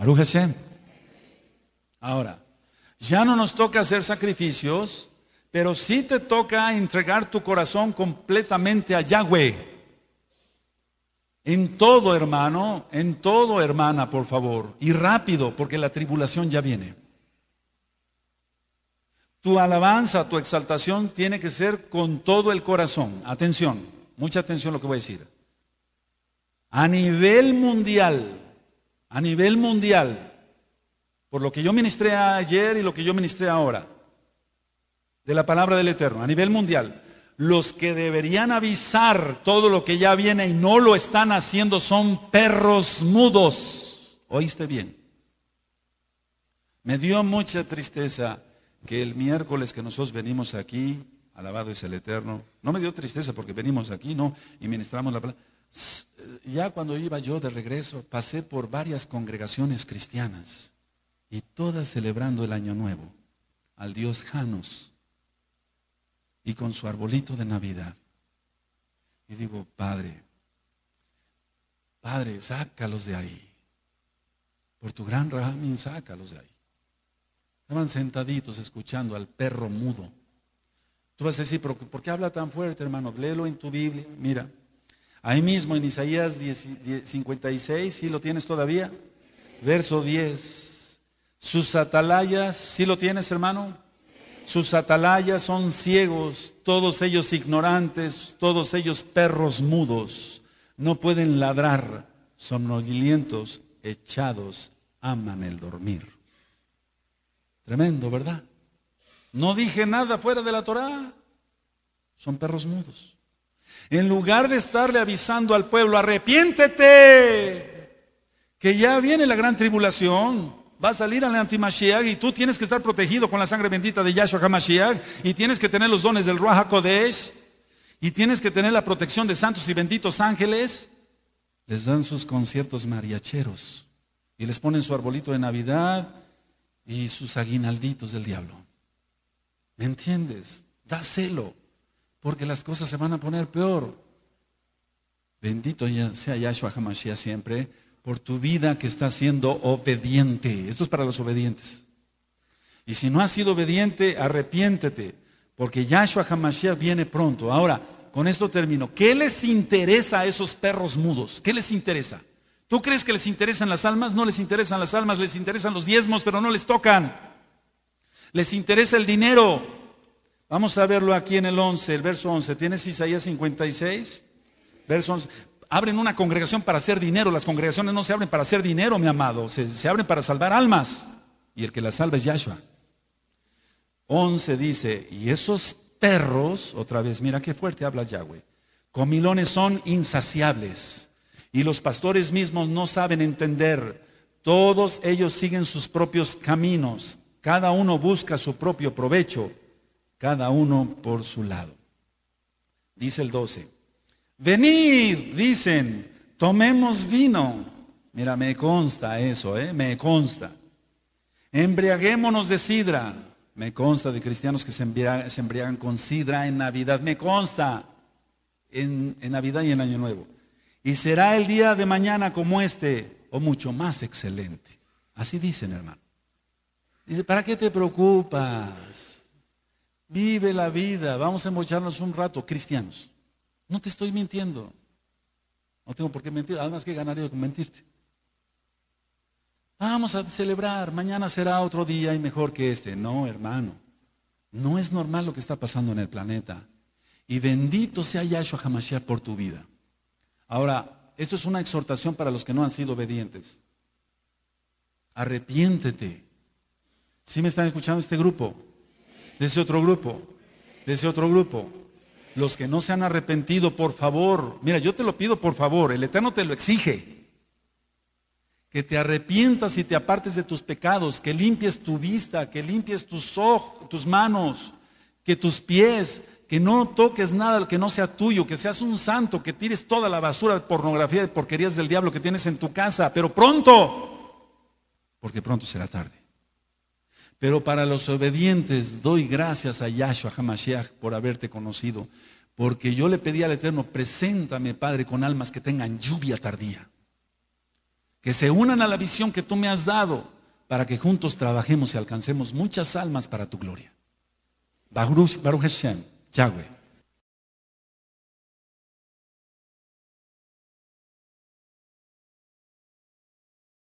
Marújese. Ahora, ya no nos toca hacer sacrificios, pero sí te toca entregar tu corazón completamente a Yahweh. En todo, hermano, en todo, hermana, por favor. Y rápido, porque la tribulación ya viene. Tu alabanza, tu exaltación tiene que ser con todo el corazón. Atención, mucha atención a lo que voy a decir. A nivel mundial, a nivel mundial, por lo que yo ministré ayer y lo que yo ministré ahora, de la palabra del Eterno, a nivel mundial, los que deberían avisar todo lo que ya viene y no lo están haciendo son perros mudos. ¿Oíste bien? Me dio mucha tristeza que el miércoles que nosotros venimos aquí, alabado es el Eterno, no me dio tristeza porque venimos aquí, ¿no? Y ministramos la palabra. Eh, ya cuando iba yo de regreso, pasé por varias congregaciones cristianas y todas celebrando el año nuevo al dios Janus y con su arbolito de Navidad. Y digo, Padre, Padre, sácalos de ahí. Por tu gran Rahamín, sácalos de ahí. Estaban sentaditos escuchando al perro mudo. Tú vas a decir, ¿por qué habla tan fuerte, hermano? Léelo en tu Biblia. Mira, Ahí mismo en Isaías 56, si lo tienes todavía, verso 10. Sus atalayas, si ¿sí lo tienes hermano, sus atalayas son ciegos, todos ellos ignorantes, todos ellos perros mudos, no pueden ladrar, son somnolientos, echados, aman el dormir. Tremendo, ¿verdad? No dije nada fuera de la Torá. Son perros mudos. En lugar de estarle avisando al pueblo, arrepiéntete, que ya viene la gran tribulación, va a salir al antimashiach y tú tienes que estar protegido con la sangre bendita de Yahshua HaMashiach y tienes que tener los dones del Ruach HaKodesh y tienes que tener la protección de santos y benditos ángeles. Les dan sus conciertos mariacheros y les ponen su arbolito de Navidad y sus aguinalditos del diablo. ¿Me entiendes? Dáselo porque las cosas se van a poner peor. Bendito sea Yahshua Hamashiach siempre por tu vida que está siendo obediente. Esto es para los obedientes. Y si no has sido obediente, arrepiéntete, porque Yahshua Hamashiach viene pronto. Ahora, con esto termino. ¿Qué les interesa a esos perros mudos? ¿Qué les interesa? ¿Tú crees que les interesan las almas? No les interesan las almas, les interesan los diezmos, pero no les tocan. Les interesa el dinero. Vamos a verlo aquí en el 11, el verso 11. ¿Tienes Isaías 56? Verso 11. Abren una congregación para hacer dinero. Las congregaciones no se abren para hacer dinero, mi amado. Se, abren para salvar almas. Y el que las salva es Yahshua. 11 dice, y esos perros, otra vez, mira qué fuerte habla Yahweh, comilones son insaciables. Y los pastores mismos no saben entender. Todos ellos siguen sus propios caminos. Cada uno busca su propio provecho cada uno por su lado. Dice el 12, venid, dicen, tomemos vino. Mira, me consta eso, ¿eh? me consta. Embriaguémonos de sidra. Me consta de cristianos que se embriagan, con sidra en Navidad. Me consta en, en Navidad y en Año Nuevo. Y será el día de mañana como este, o mucho más excelente. Así dicen, hermano. Dice, ¿para qué te preocupas? Vive la vida, vamos a emborracharnos un rato, cristianos. No te estoy mintiendo. No tengo por qué mentir, además que ganaría con mentirte. Vamos a celebrar, mañana será otro día y mejor que este. No, hermano, no es normal lo que está pasando en el planeta. Y bendito sea Yahshua Hamashiach por tu vida. Ahora, esto es una exhortación para los que no han sido obedientes. Arrepiéntete. Si me están escuchando este grupo? de ese otro grupo, de ese otro grupo. Los que no se han arrepentido, por favor, mira, yo te lo pido por favor, el Eterno te lo exige. Que te arrepientas y te apartes de tus pecados, que limpies tu vista, que limpies tus ojos, tus manos, que tus pies, que no toques nada que no sea tuyo, que seas un santo, que tires toda la basura de pornografía, de porquerías del diablo que tienes en tu casa, pero pronto, porque pronto será tarde. Pero para los obedientes doy gracias a Yahshua Hamashiach por haberte conocido. Porque yo le pedí al Eterno, preséntame, Padre, con almas que tengan lluvia tardía. Que se unan a la visión que tú me has dado para que juntos trabajemos y alcancemos muchas almas para tu gloria. Baruch, Hashem, Yahweh.